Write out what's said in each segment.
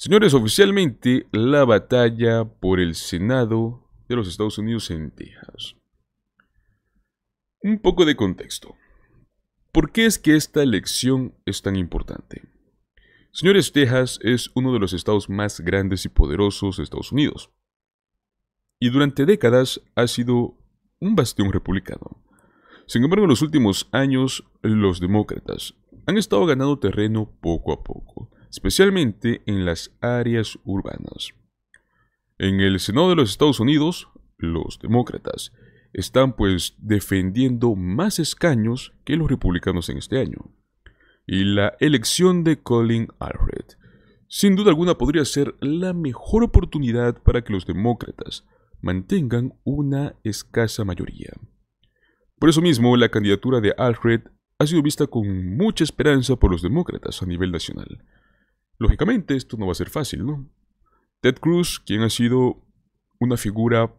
Señores, oficialmente la batalla por el Senado de los Estados Unidos en Texas. Un poco de contexto. ¿Por qué es que esta elección es tan importante? Señores, Texas es uno de los estados más grandes y poderosos de Estados Unidos. Y durante décadas ha sido un bastión republicano. Sin embargo, en los últimos años, los demócratas han estado ganando terreno poco a poco especialmente en las áreas urbanas. En el Senado de los Estados Unidos, los demócratas están pues defendiendo más escaños que los republicanos en este año. Y la elección de Colin Alfred, sin duda alguna podría ser la mejor oportunidad para que los demócratas mantengan una escasa mayoría. Por eso mismo, la candidatura de Alfred ha sido vista con mucha esperanza por los demócratas a nivel nacional, Lógicamente, esto no va a ser fácil, ¿no? Ted Cruz, quien ha sido una figura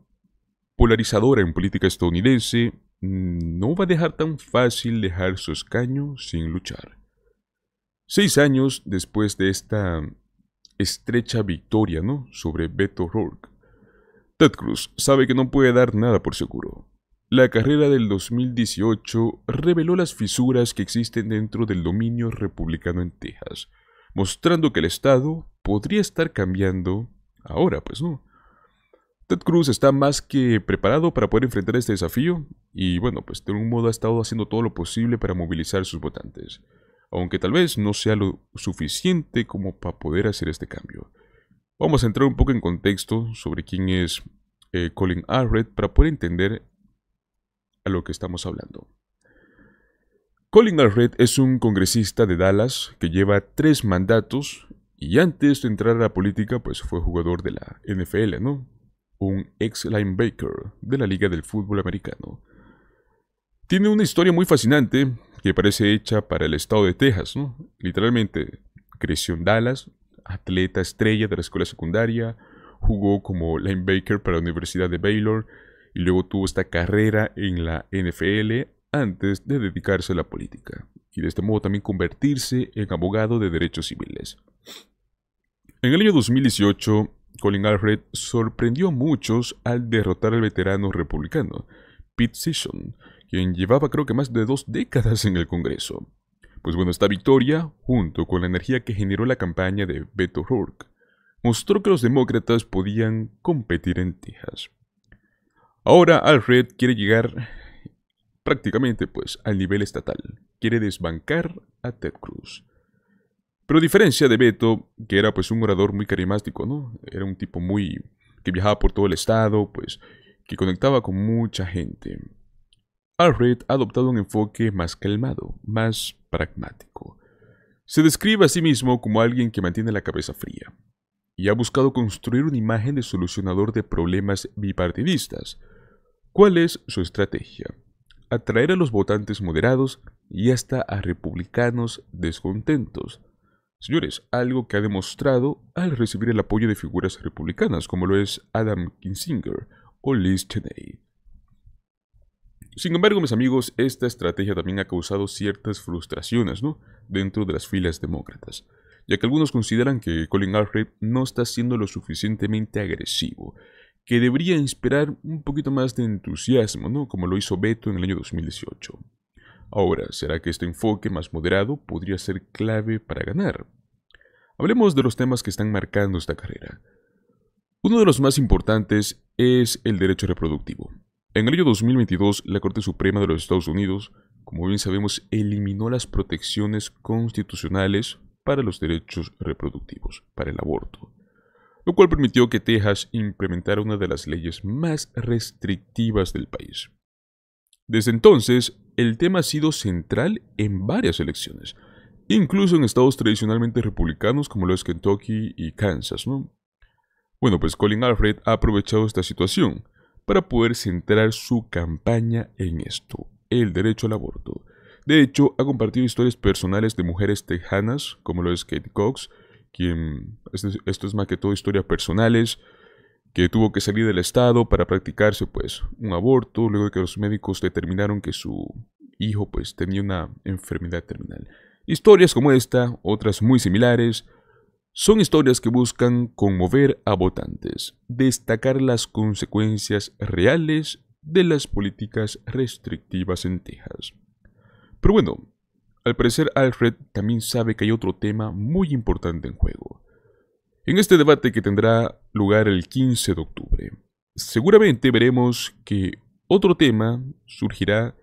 polarizadora en política estadounidense, no va a dejar tan fácil dejar su escaño sin luchar. Seis años después de esta estrecha victoria, ¿no? Sobre Beto Rourke, Ted Cruz sabe que no puede dar nada por seguro. La carrera del 2018 reveló las fisuras que existen dentro del dominio republicano en Texas, mostrando que el Estado podría estar cambiando ahora, pues no. Ted Cruz está más que preparado para poder enfrentar este desafío y bueno, pues de un modo ha estado haciendo todo lo posible para movilizar a sus votantes, aunque tal vez no sea lo suficiente como para poder hacer este cambio. Vamos a entrar un poco en contexto sobre quién es eh, Colin Arred para poder entender a lo que estamos hablando. Colin Alfred es un congresista de Dallas que lleva tres mandatos y antes de entrar a la política pues fue jugador de la NFL, ¿no? Un ex linebacker de la Liga del Fútbol Americano. Tiene una historia muy fascinante que parece hecha para el estado de Texas, ¿no? Literalmente creció en Dallas, atleta estrella de la escuela secundaria, jugó como linebacker para la Universidad de Baylor y luego tuvo esta carrera en la NFL antes de dedicarse a la política, y de este modo también convertirse en abogado de derechos civiles. En el año 2018, Colin Alfred sorprendió a muchos al derrotar al veterano republicano, Pete Sisson, quien llevaba creo que más de dos décadas en el Congreso. Pues bueno, esta victoria, junto con la energía que generó la campaña de Beto O'Rourke, mostró que los demócratas podían competir en Texas. Ahora Alfred quiere llegar prácticamente pues al nivel estatal. Quiere desbancar a Ted Cruz. Pero a diferencia de Beto, que era pues un orador muy carismático, ¿no? Era un tipo muy... que viajaba por todo el estado, pues que conectaba con mucha gente. Alfred ha adoptado un enfoque más calmado, más pragmático. Se describe a sí mismo como alguien que mantiene la cabeza fría y ha buscado construir una imagen de solucionador de problemas bipartidistas. ¿Cuál es su estrategia? atraer a los votantes moderados y hasta a republicanos descontentos. Señores, algo que ha demostrado al recibir el apoyo de figuras republicanas como lo es Adam Kinzinger o Liz Cheney. Sin embargo, mis amigos, esta estrategia también ha causado ciertas frustraciones dentro de las filas demócratas, ya que algunos consideran que Colin Alfred no está siendo lo suficientemente agresivo que debería inspirar un poquito más de entusiasmo, ¿no? Como lo hizo Beto en el año 2018. Ahora, ¿será que este enfoque más moderado podría ser clave para ganar? Hablemos de los temas que están marcando esta carrera. Uno de los más importantes es el derecho reproductivo. En el año 2022, la Corte Suprema de los Estados Unidos, como bien sabemos, eliminó las protecciones constitucionales para los derechos reproductivos, para el aborto lo cual permitió que Texas implementara una de las leyes más restrictivas del país. Desde entonces, el tema ha sido central en varias elecciones, incluso en estados tradicionalmente republicanos como lo es Kentucky y Kansas, Bueno, pues Colin Alfred ha aprovechado esta situación para poder centrar su campaña en esto, el derecho al aborto. De hecho, ha compartido historias personales de mujeres texanas como lo es Kate Cox, quien, esto, es más que todo historias personales, que tuvo que salir del estado para practicarse pues un aborto, luego de que los médicos determinaron que su hijo pues tenía una enfermedad terminal. Historias como esta, otras muy similares, son historias que buscan conmover a votantes, destacar las consecuencias reales de las políticas restrictivas en Texas. Pero bueno, al parecer Alfred también sabe que hay otro tema muy importante en juego. En este debate que tendrá lugar el 15 de octubre, seguramente veremos que otro tema surgirá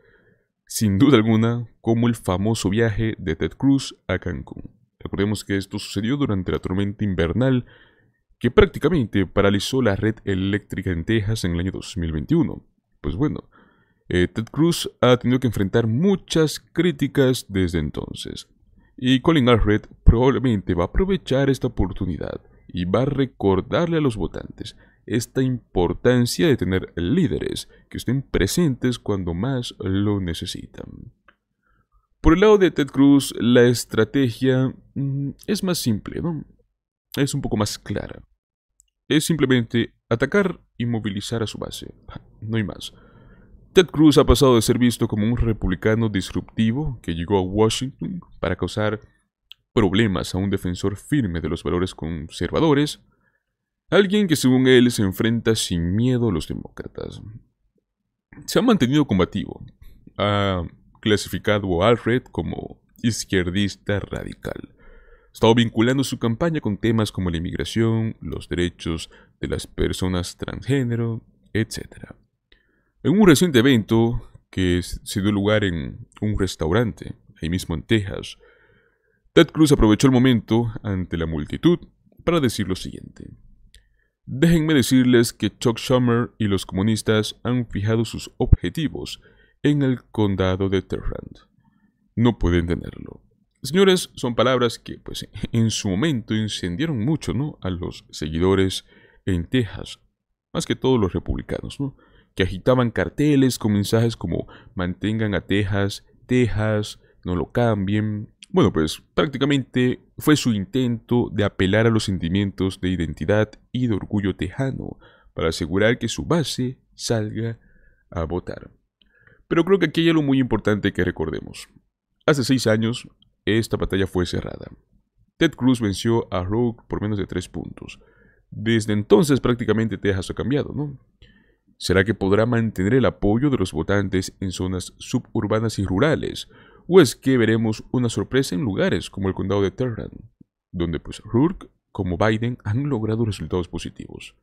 sin duda alguna como el famoso viaje de Ted Cruz a Cancún. Recordemos que esto sucedió durante la tormenta invernal que prácticamente paralizó la red eléctrica en Texas en el año 2021. Pues bueno, eh, Ted Cruz ha tenido que enfrentar muchas críticas desde entonces. Y Colin Alfred probablemente va a aprovechar esta oportunidad y va a recordarle a los votantes esta importancia de tener líderes que estén presentes cuando más lo necesitan. Por el lado de Ted Cruz, la estrategia mm, es más simple, ¿no? Es un poco más clara. Es simplemente atacar y movilizar a su base. Ah, no hay más. Ted Cruz ha pasado de ser visto como un republicano disruptivo que llegó a Washington para causar problemas a un defensor firme de los valores conservadores, alguien que según él se enfrenta sin miedo a los demócratas. Se ha mantenido combativo, ha clasificado a Alfred como izquierdista radical. Estado vinculando su campaña con temas como la inmigración, los derechos de las personas transgénero, etc. En un reciente evento que se dio lugar en un restaurante, ahí mismo en Texas, Ted Cruz aprovechó el momento ante la multitud para decir lo siguiente. Déjenme decirles que Chuck Schumer y los comunistas han fijado sus objetivos en el condado de Terrand. No pueden tenerlo. Señores, son palabras que pues, en su momento incendiaron mucho ¿no? a los seguidores en Texas, más que todos los republicanos. ¿no? que agitaban carteles con mensajes como mantengan a Texas, Texas, no lo cambien. Bueno, pues prácticamente fue su intento de apelar a los sentimientos de identidad y de orgullo tejano para asegurar que su base salga a votar. Pero creo que aquí hay algo muy importante que recordemos. Hace seis años, esta batalla fue cerrada. Ted Cruz venció a Rogue por menos de tres puntos. Desde entonces prácticamente Texas ha cambiado, ¿no? será que podrá mantener el apoyo de los votantes en zonas suburbanas y rurales, o es que veremos una sorpresa en lugares como el condado de Terran, donde pues Rourke como Biden han logrado resultados positivos.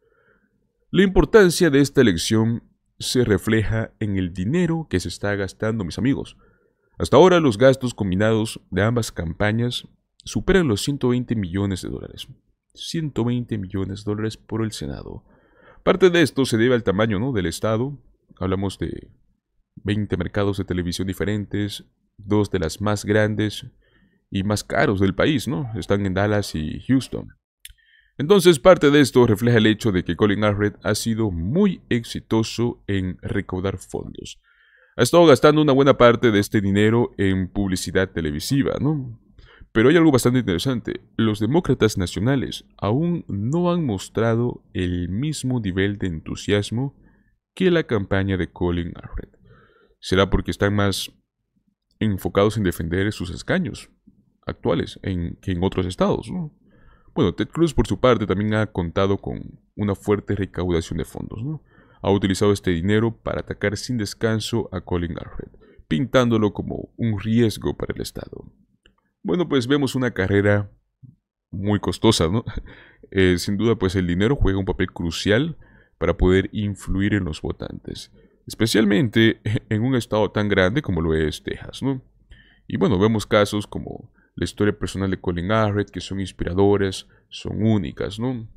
La importancia de esta elección se refleja en el dinero que se está gastando, mis amigos. Hasta ahora los gastos combinados de ambas campañas superan los 120 millones de dólares. 120 millones de dólares por el Senado, Parte de esto se debe al tamaño ¿no? del Estado. Hablamos de 20 mercados de televisión diferentes, dos de las más grandes y más caros del país, ¿no? Están en Dallas y Houston. Entonces, parte de esto refleja el hecho de que Colin Alfred ha sido muy exitoso en recaudar fondos. Ha estado gastando una buena parte de este dinero en publicidad televisiva, ¿no? Pero hay algo bastante interesante. Los demócratas nacionales aún no han mostrado el mismo nivel de entusiasmo que la campaña de Colin Alfred. ¿Será porque están más enfocados en defender sus escaños actuales que en otros estados? Bueno, Ted Cruz por su parte también ha contado con una fuerte recaudación de fondos. ¿no? Ha utilizado este dinero para atacar sin descanso a Colin Alfred, pintándolo como un riesgo para el estado. Bueno, pues vemos una carrera muy costosa, ¿no? Eh, sin duda, pues el dinero juega un papel crucial para poder influir en los votantes, especialmente en un estado tan grande como lo es Texas, ¿no? Y bueno, vemos casos como la historia personal de Colin Arret, que son inspiradores, son únicas, ¿no?